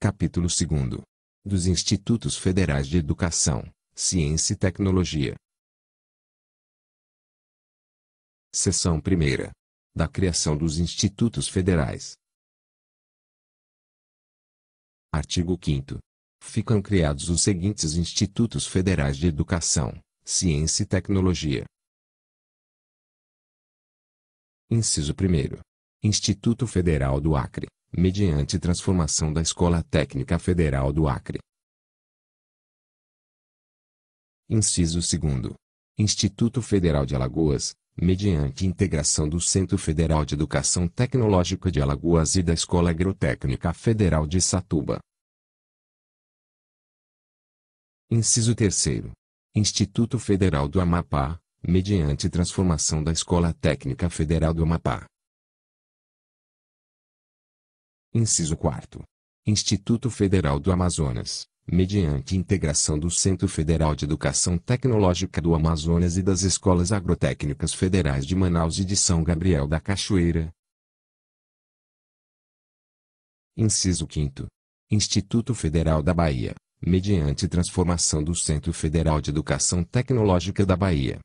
Capítulo 2 Dos Institutos Federais de Educação, Ciência e Tecnologia. Seção 1 Da criação dos Institutos Federais. Artigo 5 Ficam criados os seguintes Institutos Federais de Educação, Ciência e Tecnologia. Inciso 1 Instituto Federal do Acre mediante transformação da Escola Técnica Federal do Acre. Inciso 2. Instituto Federal de Alagoas, mediante integração do Centro Federal de Educação Tecnológica de Alagoas e da Escola Agrotécnica Federal de Satuba. Inciso 3. Instituto Federal do Amapá, mediante transformação da Escola Técnica Federal do Amapá. Inciso 4. Instituto Federal do Amazonas, mediante integração do Centro Federal de Educação Tecnológica do Amazonas e das Escolas Agrotécnicas Federais de Manaus e de São Gabriel da Cachoeira. Inciso 5. Instituto Federal da Bahia, mediante transformação do Centro Federal de Educação Tecnológica da Bahia.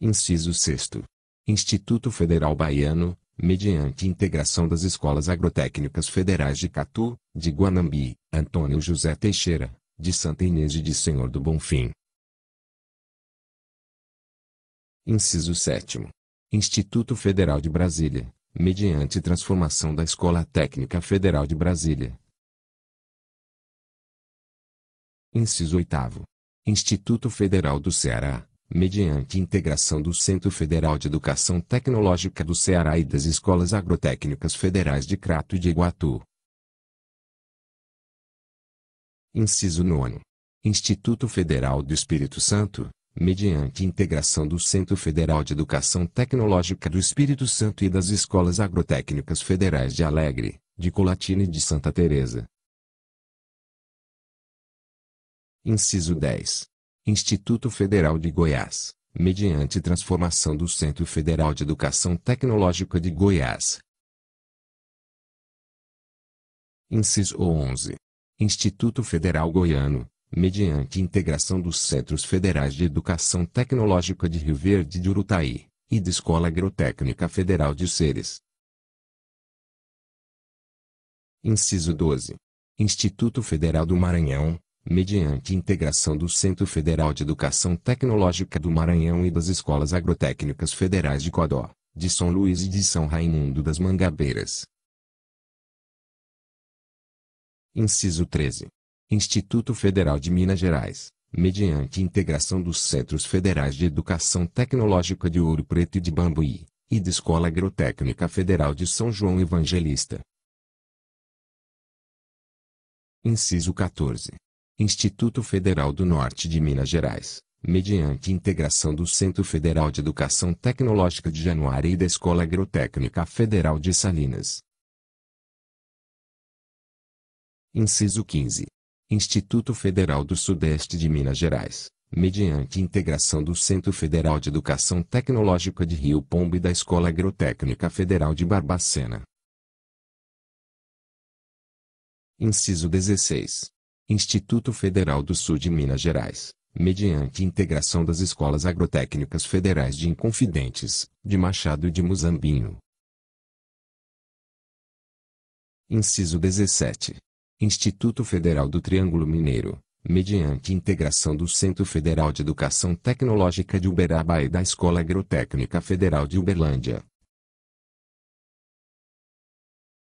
Inciso 6. Instituto Federal Baiano, mediante integração das escolas agrotécnicas federais de Catu, de Guanambi, Antônio José Teixeira, de Santa Inês e de Senhor do Bonfim. Inciso 7. Instituto Federal de Brasília, mediante transformação da Escola Técnica Federal de Brasília. Inciso 8. Instituto Federal do Ceará, mediante integração do Centro Federal de Educação Tecnológica do Ceará e das Escolas Agrotécnicas Federais de Crato e de Iguatu. Inciso 9. Instituto Federal do Espírito Santo, mediante integração do Centro Federal de Educação Tecnológica do Espírito Santo e das Escolas Agrotécnicas Federais de Alegre, de Colatina e de Santa Teresa. Inciso 10. Instituto Federal de Goiás, mediante transformação do Centro Federal de Educação Tecnológica de Goiás. Inciso 11. Instituto Federal Goiano, mediante integração dos Centros Federais de Educação Tecnológica de Rio Verde e de Urutaí, e da Escola Agrotécnica Federal de Ceres. Inciso 12. Instituto Federal do Maranhão, mediante integração do Centro Federal de Educação Tecnológica do Maranhão e das Escolas Agrotécnicas Federais de Codó, de São Luís e de São Raimundo das Mangabeiras. Inciso 13. Instituto Federal de Minas Gerais, mediante integração dos Centros Federais de Educação Tecnológica de Ouro Preto e de Bambuí, e da Escola Agrotécnica Federal de São João Evangelista. Inciso 14. Instituto Federal do Norte de Minas Gerais, mediante integração do Centro Federal de Educação Tecnológica de Januária e da Escola Agrotécnica Federal de Salinas. Inciso 15. Instituto Federal do Sudeste de Minas Gerais, mediante integração do Centro Federal de Educação Tecnológica de Rio Pombo e da Escola Agrotécnica Federal de Barbacena. Inciso 16. Instituto Federal do Sul de Minas Gerais, mediante integração das Escolas Agrotécnicas Federais de Inconfidentes, de Machado e de Muzambinho. Inciso 17. Instituto Federal do Triângulo Mineiro, mediante integração do Centro Federal de Educação Tecnológica de Uberaba e da Escola Agrotécnica Federal de Uberlândia.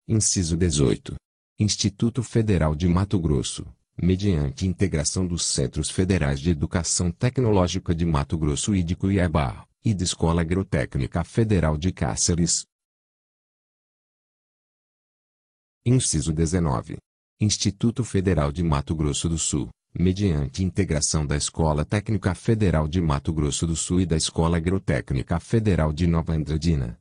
Inciso 18. Instituto Federal de Mato Grosso, mediante integração dos Centros Federais de Educação Tecnológica de Mato Grosso e de Cuiabá, e da Escola Agrotécnica Federal de Cáceres. Inciso 19. Instituto Federal de Mato Grosso do Sul, mediante integração da Escola Técnica Federal de Mato Grosso do Sul e da Escola Agrotécnica Federal de Nova Andradina.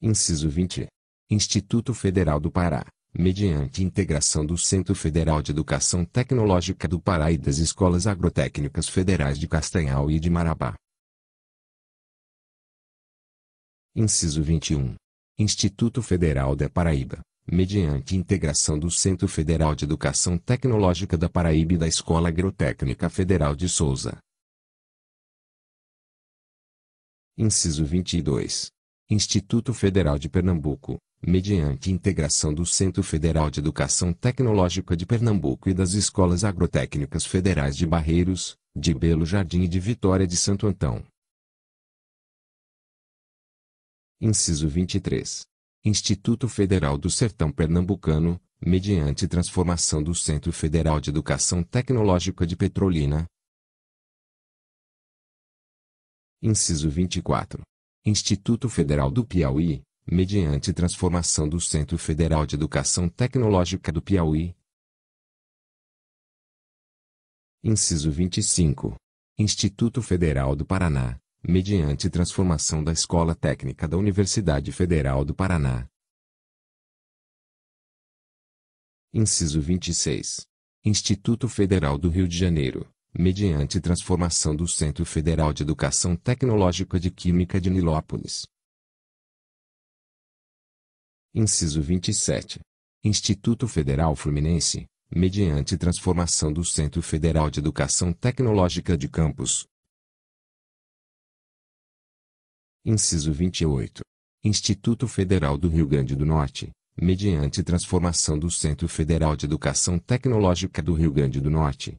Inciso 20. Instituto Federal do Pará, mediante integração do Centro Federal de Educação Tecnológica do Pará e das Escolas Agrotécnicas Federais de Castanhal e de Marabá. Inciso 21. Instituto Federal da Paraíba, mediante integração do Centro Federal de Educação Tecnológica da Paraíba e da Escola Agrotécnica Federal de Souza. Inciso 22. Instituto Federal de Pernambuco, mediante integração do Centro Federal de Educação Tecnológica de Pernambuco e das Escolas Agrotécnicas Federais de Barreiros, de Belo Jardim e de Vitória de Santo Antão. Inciso 23. Instituto Federal do Sertão Pernambucano, mediante transformação do Centro Federal de Educação Tecnológica de Petrolina. Inciso 24. Instituto Federal do Piauí, mediante transformação do Centro Federal de Educação Tecnológica do Piauí. Inciso 25. Instituto Federal do Paraná, mediante transformação da Escola Técnica da Universidade Federal do Paraná. Inciso 26. Instituto Federal do Rio de Janeiro, mediante transformação do Centro Federal de Educação Tecnológica de Química de Nilópolis. Inciso 27. Instituto Federal Fluminense, mediante transformação do Centro Federal de Educação Tecnológica de Campos. Inciso 28. Instituto Federal do Rio Grande do Norte, mediante transformação do Centro Federal de Educação Tecnológica do Rio Grande do Norte.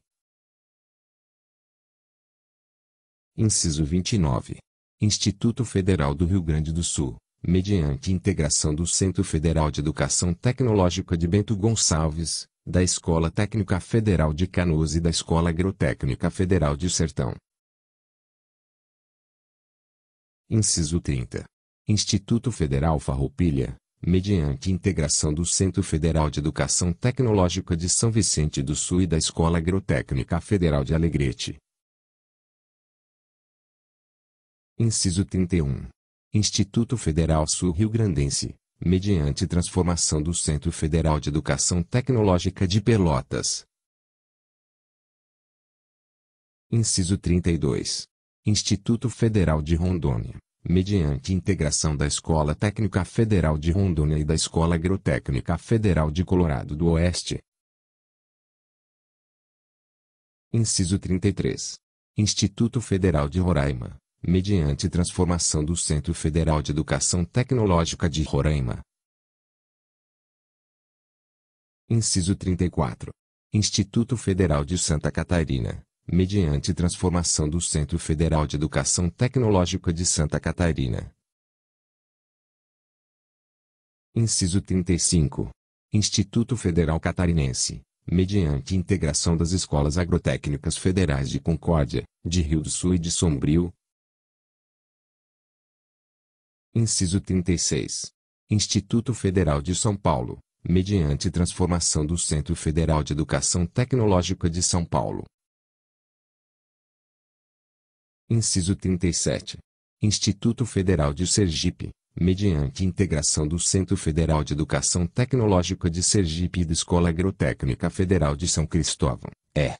Inciso 29. Instituto Federal do Rio Grande do Sul, mediante integração do Centro Federal de Educação Tecnológica de Bento Gonçalves, da Escola Técnica Federal de Canoas e da Escola Agrotécnica Federal de Sertão. Inciso 30. Instituto Federal Farroupilha, mediante integração do Centro Federal de Educação Tecnológica de São Vicente do Sul e da Escola Agrotécnica Federal de Alegrete. Inciso 31. Instituto Federal Sul Rio Grandense, mediante transformação do Centro Federal de Educação Tecnológica de Pelotas. Inciso 32. Instituto Federal de Rondônia, mediante integração da Escola Técnica Federal de Rondônia e da Escola Agrotécnica Federal de Colorado do Oeste. Inciso 33. Instituto Federal de Roraima, mediante transformação do Centro Federal de Educação Tecnológica de Roraima. Inciso 34. Instituto Federal de Santa Catarina, mediante transformação do Centro Federal de Educação Tecnológica de Santa Catarina. Inciso 35. Instituto Federal Catarinense, mediante integração das escolas agrotécnicas federais de Concórdia, de Rio do Sul e de Sombrio, Inciso 36. Instituto Federal de São Paulo, mediante transformação do Centro Federal de Educação Tecnológica de São Paulo. Inciso 37. Instituto Federal de Sergipe, mediante integração do Centro Federal de Educação Tecnológica de Sergipe e da Escola Agrotécnica Federal de São Cristóvão, é.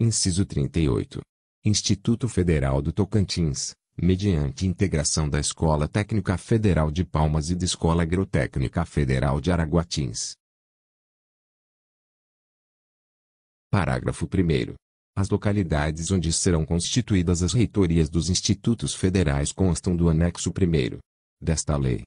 Inciso 38. Instituto Federal do Tocantins, mediante integração da Escola Técnica Federal de Palmas e da Escola Agrotécnica Federal de Araguatins. Parágrafo 1. As localidades onde serão constituídas as reitorias dos institutos federais constam do anexo 1 desta lei.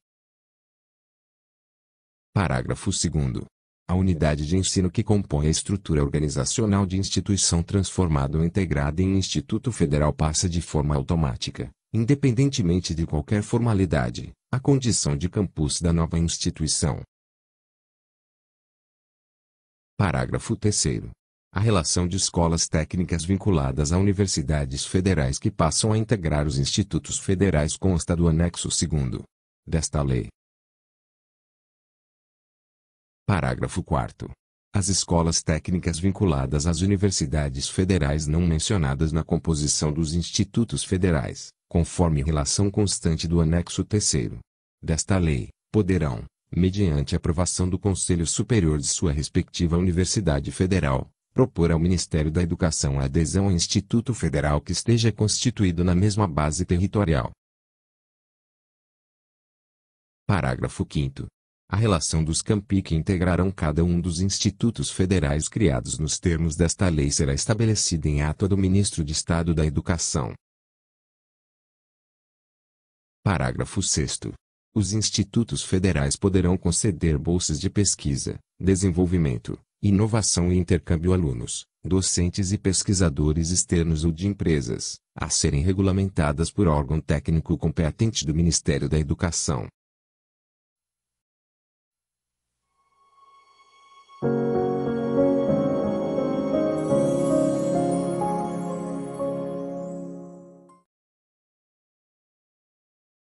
Parágrafo 2 a unidade de ensino que compõe a estrutura organizacional de instituição transformada ou integrada em Instituto Federal passa de forma automática, independentemente de qualquer formalidade, a condição de campus da nova instituição. Parágrafo 3 a relação de escolas técnicas vinculadas a universidades federais que passam a integrar os institutos federais consta do anexo 2 desta lei. Parágrafo 4 As escolas técnicas vinculadas às universidades federais não mencionadas na composição dos institutos federais, conforme relação constante do anexo 3 desta lei, poderão, mediante aprovação do Conselho Superior de sua respectiva universidade federal, propor ao Ministério da Educação a adesão ao instituto federal que esteja constituído na mesma base territorial. Parágrafo 5 a relação dos campi que integrarão cada um dos institutos federais criados nos termos desta lei será estabelecida em ato do Ministro de Estado da Educação. Parágrafo 6 Os institutos federais poderão conceder bolsas de pesquisa, desenvolvimento, inovação e intercâmbio alunos, docentes e pesquisadores externos ou de empresas, a serem regulamentadas por órgão técnico competente do Ministério da Educação.